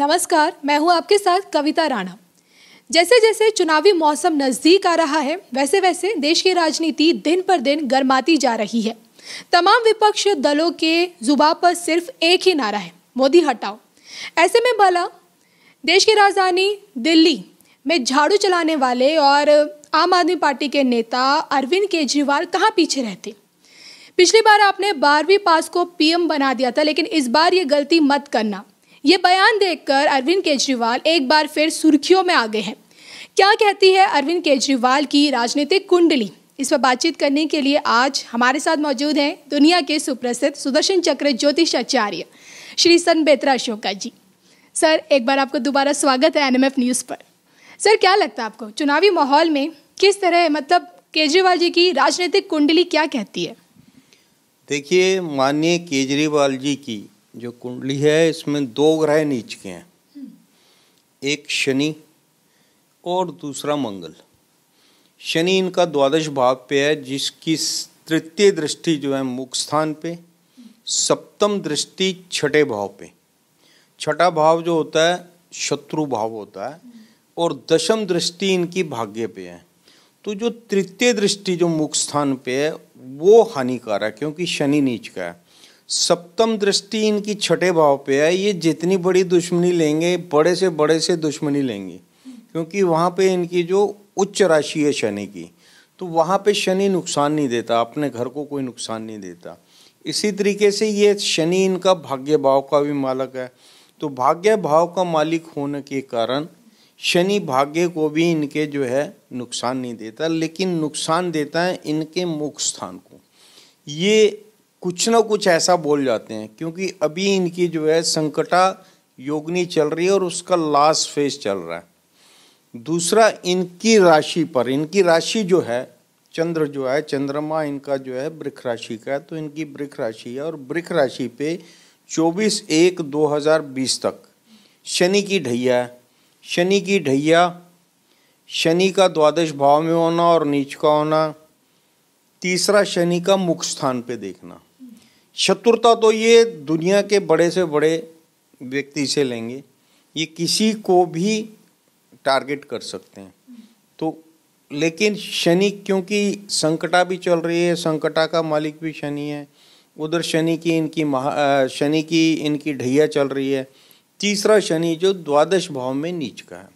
नमस्कार मैं हूं आपके साथ कविता राणा जैसे जैसे चुनावी मौसम नज़दीक आ रहा है वैसे वैसे देश की राजनीति दिन पर दिन गर्माती जा रही है तमाम विपक्ष दलों के जुबा पर सिर्फ एक ही नारा है मोदी हटाओ ऐसे में भला देश की राजधानी दिल्ली में झाड़ू चलाने वाले और आम आदमी पार्टी के नेता अरविंद केजरीवाल कहाँ पीछे रहते पिछली बार आपने बारहवीं पास को पीएम बना दिया था लेकिन इस बार ये गलती मत करना ये बयान देखकर अरविंद केजरीवाल एक बार फिर सुर्खियों में आ गए हैं क्या कहती है अरविंद केजरीवाल की राजनीतिक कुंडली इस पर बातचीत करने के लिए आज हमारे साथ मौजूद हैं दुनिया के सुप्रसिद्ध सुदर्शन चक्र ज्योतिष आचार्य श्री सन बेतरा अशोका जी सर एक बार आपको दोबारा स्वागत है एनएमएफ न्यूज़ पर सर क्या लगता है आपको चुनावी माहौल में किस तरह मतलब केजरीवाल जी की राजनीतिक कुंडली क्या कहती है देखिए माननीय केजरीवाल जी की जो कुंडली है इसमें दो ग्रह नीच के हैं एक शनि और दूसरा मंगल शनि इनका द्वादश भाव पे है जिसकी तृतीय दृष्टि जो है मुख स्थान पे सप्तम दृष्टि छठे भाव पे छठा भाव जो होता है शत्रु भाव होता है और दशम दृष्टि इनकी भाग्य पे है तो जो तृतीय दृष्टि जो मुख स्थान पे है वो हानिकारक है क्योंकि शनि नीच का है सप्तम दृष्टि इनकी छठे भाव पे है ये जितनी बड़ी दुश्मनी लेंगे बड़े से बड़े से दुश्मनी लेंगे क्योंकि वहाँ पे इनकी जो उच्च राशि है शनि की तो वहाँ पे शनि नुकसान नहीं देता अपने घर को कोई नुकसान नहीं देता इसी तरीके से ये शनि इनका भाग्य भाव का भी मालक है तो भाग्य भाव का मालिक होने के कारण शनि भाग्य को भी इनके जो है नुकसान नहीं देता लेकिन नुकसान देता है इनके मुख स्थान को ये कुछ ना कुछ ऐसा बोल जाते हैं क्योंकि अभी इनकी जो है संकटा योगनी चल रही है और उसका लास्ट फेज चल रहा है दूसरा इनकी राशि पर इनकी राशि जो है चंद्र जो है चंद्रमा इनका जो है वृक्ष राशि का है तो इनकी वृक्ष राशि है और वृक्ष राशि पे 24 एक 2020 तक शनि की ढैया शनि की ढैया शनि का द्वादश भाव में होना और नीच का होना तीसरा शनि का मुख स्थान पे देखना शत्रुता तो ये दुनिया के बड़े से बड़े व्यक्ति से लेंगे ये किसी को भी टारगेट कर सकते हैं तो लेकिन शनि क्योंकि संकटा भी चल रही है संकटा का मालिक भी शनि है उधर शनि की इनकी महा शनि की इनकी ढैया चल रही है तीसरा शनि जो द्वादश भाव में नीच का है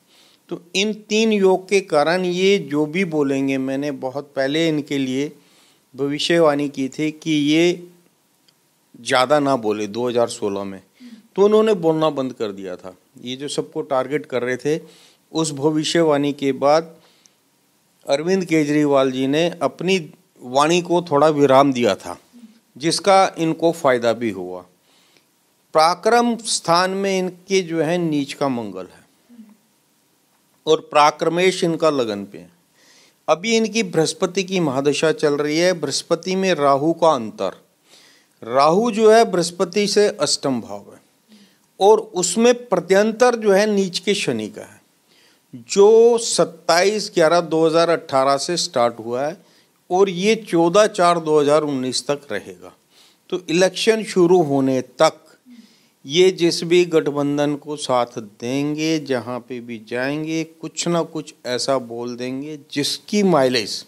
तो इन तीन योग के कारण ये जो भी बोलेंगे मैंने बहुत पहले इनके लिए भविष्यवाणी की थी कि ये ज़्यादा ना बोले 2016 में तो उन्होंने बोलना बंद कर दिया था ये जो सबको टारगेट कर रहे थे उस भविष्यवाणी के बाद अरविंद केजरीवाल जी ने अपनी वाणी को थोड़ा विराम दिया था जिसका इनको फायदा भी हुआ पराक्रम स्थान में इनके जो है नीच का मंगल है और पराक्रमेश इनका लगन पे है अभी इनकी बृहस्पति की महादशा चल रही है बृहस्पति में राहु का अंतर राहु जो है बृहस्पति से अष्टम भाव है और उसमें प्रत्यंतर जो है नीच के शनि का है जो 27 ग्यारह 2018 से स्टार्ट हुआ है और ये 14 चार 2019 तक रहेगा तो इलेक्शन शुरू होने तक ये जिस भी गठबंधन को साथ देंगे जहाँ पे भी जाएंगे कुछ ना कुछ ऐसा बोल देंगे जिसकी माइलेज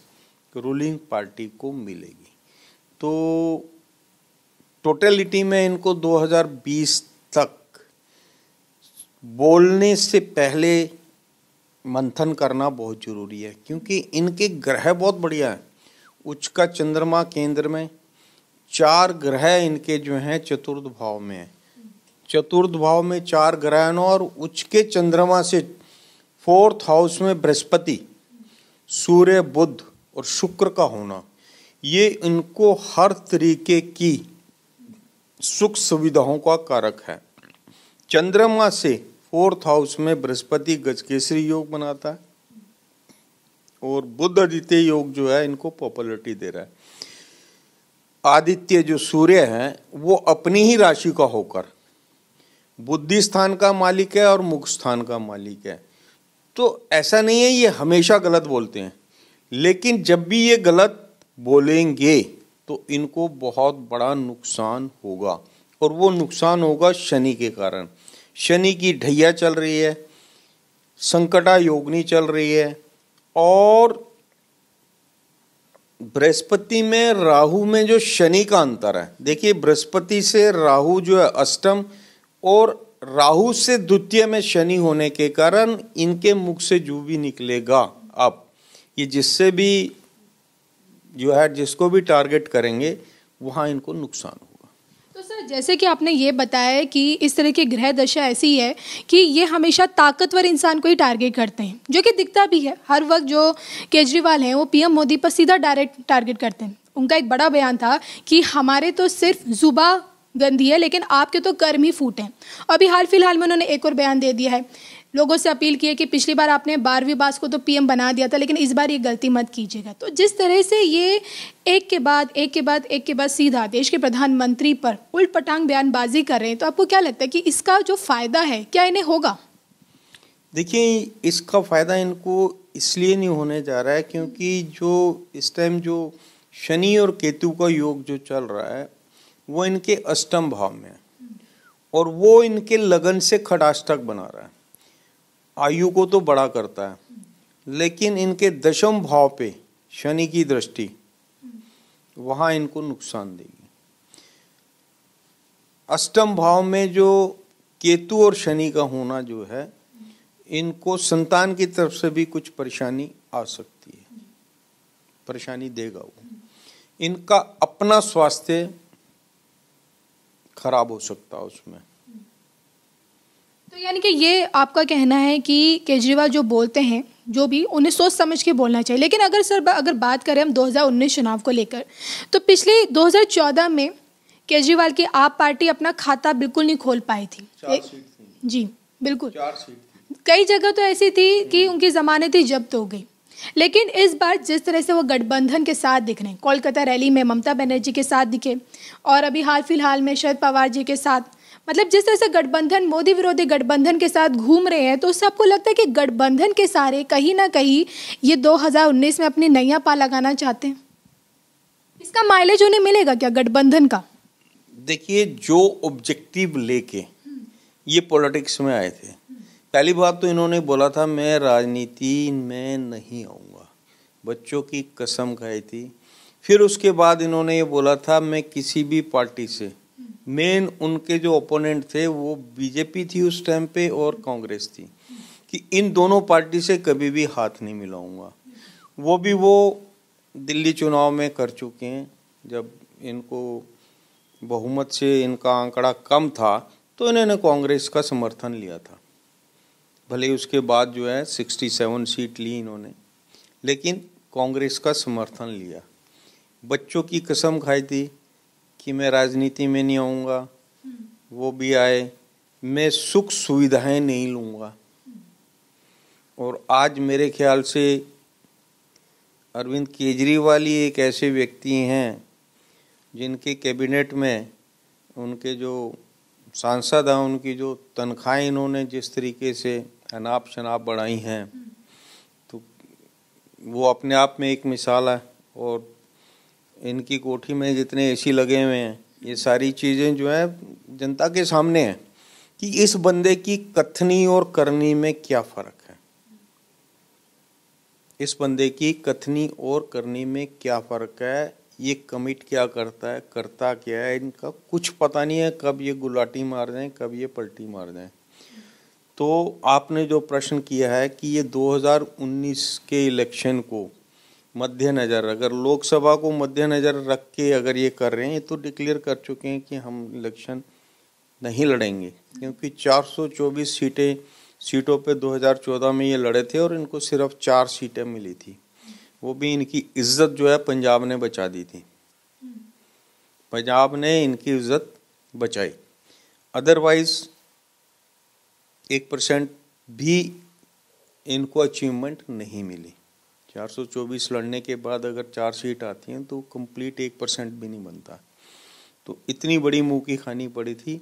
रूलिंग पार्टी को मिलेगी तो टोटलिटी में इनको 2020 तक बोलने से पहले मंथन करना बहुत ज़रूरी है क्योंकि इनके ग्रह बहुत बढ़िया हैं उच्च का चंद्रमा केंद्र में चार ग्रह इनके जो हैं चतुर्थ भाव में है चतुर्थ भाव में चार ग्रह और उच्च के चंद्रमा से फोर्थ हाउस में बृहस्पति सूर्य बुध और शुक्र का होना ये इनको हर तरीके की सुख सुविधाओं का कारक है चंद्रमा से फोर्थ हाउस में बृहस्पति गजकेसरी योग बनाता है और बुद्ध आदित्य योग जो है इनको पॉपुलरिटी दे रहा है आदित्य जो सूर्य है वो अपनी ही राशि का होकर बुद्धि स्थान का मालिक है और मुख स्थान का मालिक है तो ऐसा नहीं है ये हमेशा गलत बोलते हैं लेकिन जब भी ये गलत बोलेंगे तो इनको बहुत बड़ा नुकसान होगा और वो नुकसान होगा शनि के कारण शनि की ढैया चल रही है संकटा योगनी चल रही है और बृहस्पति में राहु में जो शनि का अंतर है देखिए बृहस्पति से राहु जो है अष्टम और राहु से द्वितीय में शनि होने के कारण इनके मुख से जू भी निकलेगा अब ये जिससे भी जो है जिसको भी टारगेट करेंगे वहाँ इनको नुकसान होगा तो सर जैसे कि आपने ये बताया कि इस तरह की ग्रह दशा ऐसी है कि ये हमेशा ताकतवर इंसान को ही टारगेट करते हैं जो कि दिखता भी है हर वक्त जो केजरीवाल हैं वो पीएम मोदी पर सीधा डायरेक्ट टारगेट करते हैं उनका एक बड़ा बयान था कि हमारे तो सिर्फ जुबा गंदी है लेकिन आपके तो कर्म ही फूटे हैं अभी हाल फिलहाल में उन्होंने एक और बयान दे दिया है लोगों से अपील की है कि पिछली बार आपने बारहवीं बास को तो पीएम बना दिया था लेकिन इस बार ये गलती मत कीजिएगा तो जिस तरह से ये एक के बाद एक के बाद एक के बाद सीधा देश के प्रधानमंत्री पर उल्ट पटांग बयानबाजी कर रहे हैं तो आपको क्या लगता है कि इसका जो फ़ायदा है क्या इन्हें होगा देखिए इसका फ़ायदा इनको इसलिए नहीं होने जा रहा है क्योंकि जो इस टाइम जो शनि और केतु का योग जो चल रहा है वो इनके अष्टम भाव में है और वो इनके लगन से खटाष्टक बना रहा है आयु को तो बड़ा करता है लेकिन इनके दशम भाव पे शनि की दृष्टि वहाँ इनको नुकसान देगी अष्टम भाव में जो केतु और शनि का होना जो है इनको संतान की तरफ से भी कुछ परेशानी आ सकती है परेशानी देगा वो इनका अपना स्वास्थ्य खराब हो सकता है उसमें तो यानी कि ये आपका कहना है कि केजरीवाल जो बोलते हैं जो भी उन्हें सोच समझ के बोलना चाहिए लेकिन अगर सर अगर बात करें हम 2019 चुनाव को लेकर तो पिछले 2014 में केजरीवाल की आप पार्टी अपना खाता बिल्कुल नहीं खोल पाई थी, थी। जी बिल्कुल कई जगह तो ऐसी थी कि हम्म। उनकी जमानत ही जब्त हो गई लेकिन इस बार जिस तरह से वो गठबंधन के साथ दिख रहे हैं कोलकाता रैली में ममता बनर्जी के साथ दिखे और अभी हाल फिलहाल में शरद पवार जी के साथ मतलब जिस तरह से गठबंधन मोदी विरोधी गठबंधन के साथ घूम रहे हैं तो सबको लगता है कि गठबंधन के सारे कहीं ना कहीं ये 2019 में अपनी नैया पा लगाना चाहते हैं इसका माइलेज उन्हें मिलेगा क्या गठबंधन का देखिए जो ऑब्जेक्टिव लेके ये पॉलिटिक्स में आए थे पहली बात तो इन्होंने बोला था मैं राजनीति में नहीं आऊँगा बच्चों की कसम खाई थी फिर उसके बाद इन्होंने ये बोला था मैं किसी भी पार्टी से मेन उनके जो ओपोनेंट थे वो बीजेपी थी उस टाइम पे और कांग्रेस थी कि इन दोनों पार्टी से कभी भी हाथ नहीं मिलाऊंगा वो भी वो दिल्ली चुनाव में कर चुके हैं जब इनको बहुमत से इनका आंकड़ा कम था तो इन्होंने कांग्रेस का समर्थन लिया था भले उसके बाद जो है 67 सीट ली इन्होंने लेकिन कांग्रेस का समर्थन लिया बच्चों की कसम खाई थी कि मैं राजनीति में नहीं आऊँगा हम्म। वो भी आए मैं सुख सुविधाएं नहीं लूँगा और आज मेरे ख्याल से अरविंद केजरीवाल ही एक ऐसे व्यक्ति हैं जिनके कैबिनेट में उनके जो सांसद हैं उनकी जो तनख्वाहें इन्होंने जिस तरीके से अनाप शनाप बढ़ाई हैं हम्म। तो वो अपने आप में एक मिसाल है और इनकी कोठी में जितने एसी लगे हुए हैं ये सारी चीज़ें जो है जनता के सामने हैं कि इस बंदे की कथनी और करनी में क्या फ़र्क है इस बंदे की कथनी और करनी में क्या फ़र्क है ये कमिट क्या करता है करता क्या है इनका कुछ पता नहीं है कब ये गुलाटी मार दें कब ये पलटी मार दें तो आपने जो प्रश्न किया है कि ये 2019 के इलेक्शन को मध्य नज़र अगर लोकसभा को मध्य नज़र रख के अगर ये कर रहे हैं तो डिक्लेयर कर चुके हैं कि हम इलेक्शन नहीं लड़ेंगे क्योंकि 424 सीटें सीटों पे 2014 में ये लड़े थे और इनको सिर्फ चार सीटें मिली थी वो भी इनकी इज्जत जो है पंजाब ने बचा दी थी पंजाब ने इनकी इज्जत बचाई अदरवाइज एक परसेंट भी इनको अचीवमेंट नहीं मिली 424 लड़ने के बाद अगर चार सीट आती हैं तो कंप्लीट एक परसेंट भी नहीं बनता तो इतनी बड़ी मुंह की खानी पड़ी थी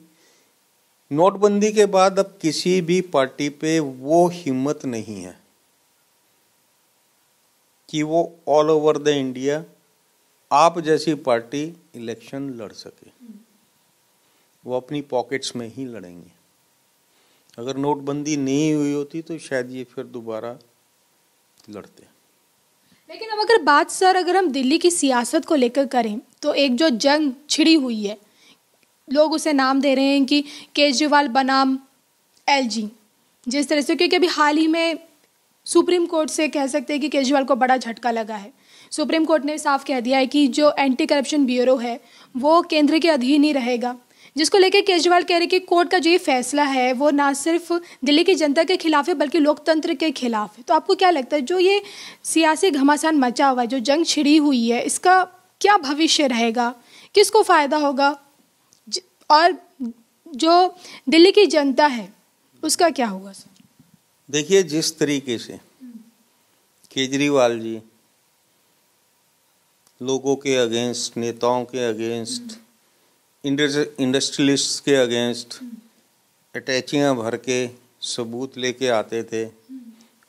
नोटबंदी के बाद अब किसी भी पार्टी पे वो हिम्मत नहीं है कि वो ऑल ओवर द इंडिया आप जैसी पार्टी इलेक्शन लड़ सके वो अपनी पॉकेट्स में ही लड़ेंगे अगर नोटबंदी नहीं हुई होती तो शायद ये फिर दोबारा लड़ते लेकिन अब अगर बात सर अगर हम दिल्ली की सियासत को लेकर करें तो एक जो जंग छिड़ी हुई है लोग उसे नाम दे रहे हैं कि केजरीवाल बनाम एलजी जिस तरह से क्योंकि अभी हाल ही में सुप्रीम कोर्ट से कह सकते हैं कि केजरीवाल को बड़ा झटका लगा है सुप्रीम कोर्ट ने साफ कह दिया है कि जो एंटी करप्शन ब्यूरो है वो केंद्र के अधीन ही रहेगा जिसको लेकर केजरीवाल कह रहे कि कोर्ट का जो ये फैसला है वो ना सिर्फ दिल्ली की जनता के खिलाफ है बल्कि लोकतंत्र के खिलाफ है तो आपको क्या लगता है जो ये सियासी घमासान मचा हुआ है जो जंग छिड़ी हुई है इसका क्या भविष्य रहेगा किसको फ़ायदा होगा और जो दिल्ली की जनता है उसका क्या होगा सर देखिए जिस तरीके से केजरीवाल जी लोगों के अगेंस्ट नेताओं के अगेंस्ट इंडस्ट्रियलिस्ट के अगेंस्ट अटैचियाँ भर के सबूत लेके आते थे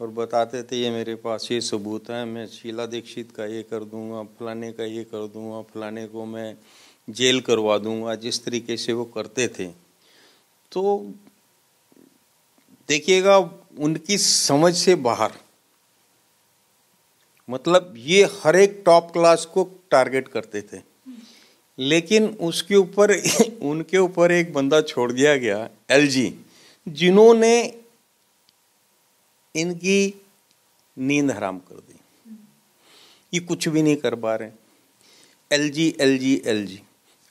और बताते थे ये मेरे पास ये सबूत हैं मैं शीला दीक्षित का ये कर दूंगा फलाने का ये कर दूंगा फलाने को मैं जेल करवा दूंगा जिस तरीके से वो करते थे तो देखिएगा उनकी समझ से बाहर मतलब ये हर एक टॉप क्लास को टारगेट करते थे लेकिन उसके ऊपर उनके ऊपर एक बंदा छोड़ दिया गया एलजी जिन्होंने इनकी नींद हराम कर दी ये कुछ भी नहीं कर पा रहे एलजी एलजी एलजी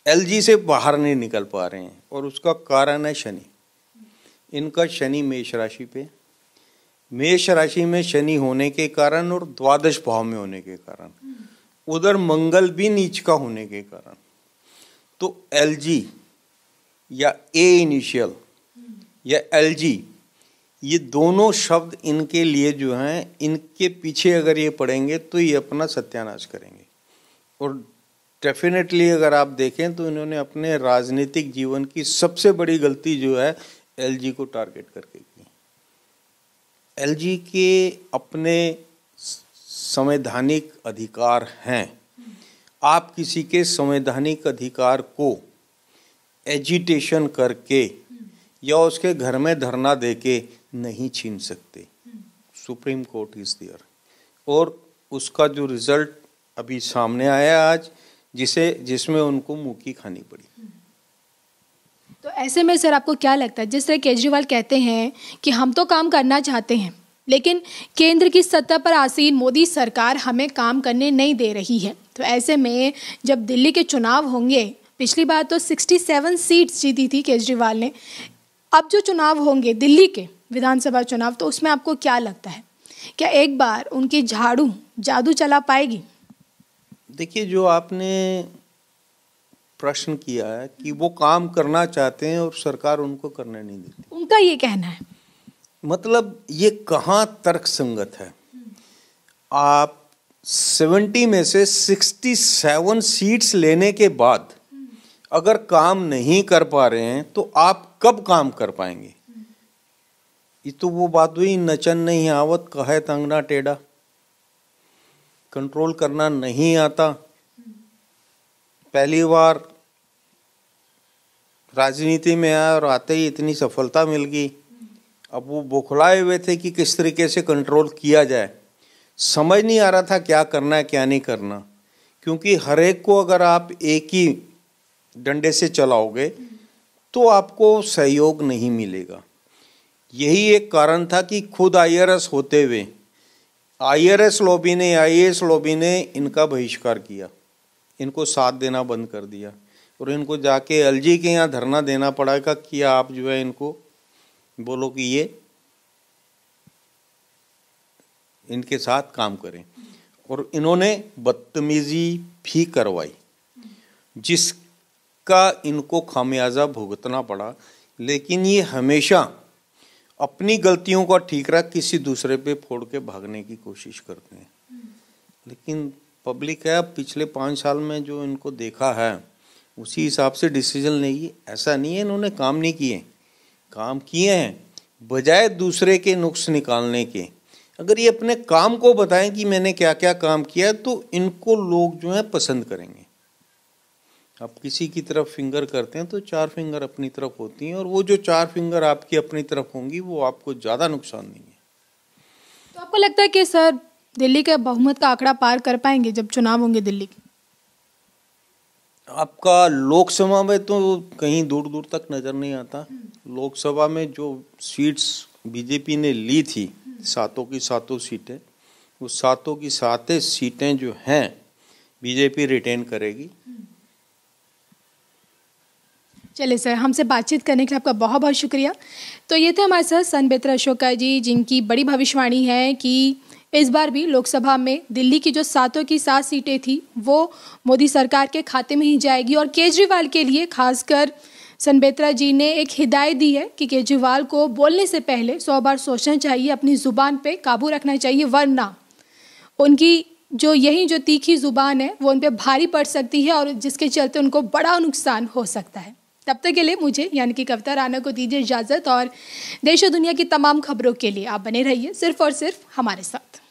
एलजी से बाहर नहीं निकल पा रहे हैं और उसका कारण है शनि इनका शनि मेष राशि पे मेष राशि में शनि होने के कारण और द्वादश भाव में होने के कारण उधर मंगल भी नीच का होने के कारण तो एल या ए इनिशियल या एल ये दोनों शब्द इनके लिए जो हैं इनके पीछे अगर ये पढ़ेंगे तो ये अपना सत्यानाश करेंगे और डेफिनेटली अगर आप देखें तो इन्होंने अपने राजनीतिक जीवन की सबसे बड़ी गलती जो है जी को टारगेट करके की जी के अपने संवैधानिक अधिकार हैं आप किसी के संवैधानिक अधिकार को एजिटेशन करके या उसके घर में धरना देके नहीं छीन सकते सुप्रीम कोर्ट इज़ दियर और उसका जो रिजल्ट अभी सामने आया आज जिसे जिसमें उनको मुक्की खानी पड़ी तो ऐसे में सर आपको क्या लगता है जिस तरह केजरीवाल कहते हैं कि हम तो काम करना चाहते हैं लेकिन केंद्र की सत्ता पर आसीन मोदी सरकार हमें काम करने नहीं दे रही है तो ऐसे में जब दिल्ली के चुनाव होंगे पिछली बार तो 67 सीट्स जीती थी केजरीवाल ने अब जो चुनाव होंगे दिल्ली के विधानसभा चुनाव तो उसमें आपको क्या लगता है क्या एक बार उनकी झाड़ू जादू चला पाएगी देखिए जो आपने प्रश्न किया है कि वो काम करना चाहते हैं और सरकार उनको करने नहीं देती उनका ये कहना है मतलब ये कहाँ तर्क संगत है आप सेवेंटी में से सिक्सटी सेवन सीट्स लेने के बाद अगर काम नहीं कर पा रहे हैं तो आप कब काम कर पाएंगे ये तो वो बात हुई नचन नहीं आवत कहे तंगना टेढ़ा कंट्रोल करना नहीं आता पहली बार राजनीति में आया और आते ही इतनी सफलता मिल गई अब वो बौखलाए हुए थे कि किस तरीके से कंट्रोल किया जाए समझ नहीं आ रहा था क्या करना है क्या नहीं करना क्योंकि हर एक को अगर आप एक ही डंडे से चलाओगे तो आपको सहयोग नहीं मिलेगा यही एक कारण था कि खुद आई होते हुए एस लॉबी ने एस लॉबी ने इनका बहिष्कार किया इनको साथ देना बंद कर दिया और इनको जाके एलजी के यहाँ धरना देना पड़ा कि आप जो है इनको बोलो कि ये इनके साथ काम करें और इन्होंने बदतमीजी भी करवाई जिसका इनको खामियाजा भुगतना पड़ा लेकिन ये हमेशा अपनी गलतियों का ठीकरा किसी दूसरे पे फोड़ के भागने की कोशिश करते हैं लेकिन पब्लिक है पिछले पाँच साल में जो इनको देखा है उसी हिसाब से डिसीजन लेगी ऐसा नहीं है इन्होंने काम नहीं किए काम किए हैं बजाय दूसरे के नुक्स निकालने के अगर ये अपने काम को बताएं कि मैंने क्या क्या काम किया तो इनको लोग जो है पसंद करेंगे आप किसी की तरफ फिंगर करते हैं तो चार फिंगर अपनी तरफ होती हैं और वो जो चार फिंगर आपकी अपनी तरफ होंगी वो आपको ज़्यादा नुकसान नहीं है तो आपको लगता है कि सर दिल्ली के बहुमत का आंकड़ा पार कर पाएंगे जब चुनाव होंगे दिल्ली के आपका लोकसभा में तो कहीं दूर दूर तक नज़र नहीं आता लोकसभा में जो सीट्स बीजेपी ने ली थी सातों की सातों सीटें वो सातों की सातें सीटें जो हैं बीजेपी रिटेन करेगी चलिए सर हमसे बातचीत करने के लिए आपका बहुत बहुत शुक्रिया तो ये थे हमारे साथ सनबेत्र अशोका जी जिनकी बड़ी भविष्यवाणी है कि इस बार भी लोकसभा में दिल्ली की जो सातों की सात सीटें थी वो मोदी सरकार के खाते में ही जाएगी और केजरीवाल के लिए खासकर सनबेत्रा जी ने एक हिदायत दी है कि केजरीवाल को बोलने से पहले सौ बार सोचना चाहिए अपनी ज़ुबान पे काबू रखना चाहिए वरना उनकी जो यही जो तीखी ज़ुबान है वो उन पर भारी पड़ सकती है और जिसके चलते उनको बड़ा नुकसान हो सकता है तब तक के लिए मुझे यानी कि कविता राना को दीजिए इजाज़त और देश और दुनिया की तमाम खबरों के लिए आप बने रहिए सिर्फ और सिर्फ हमारे साथ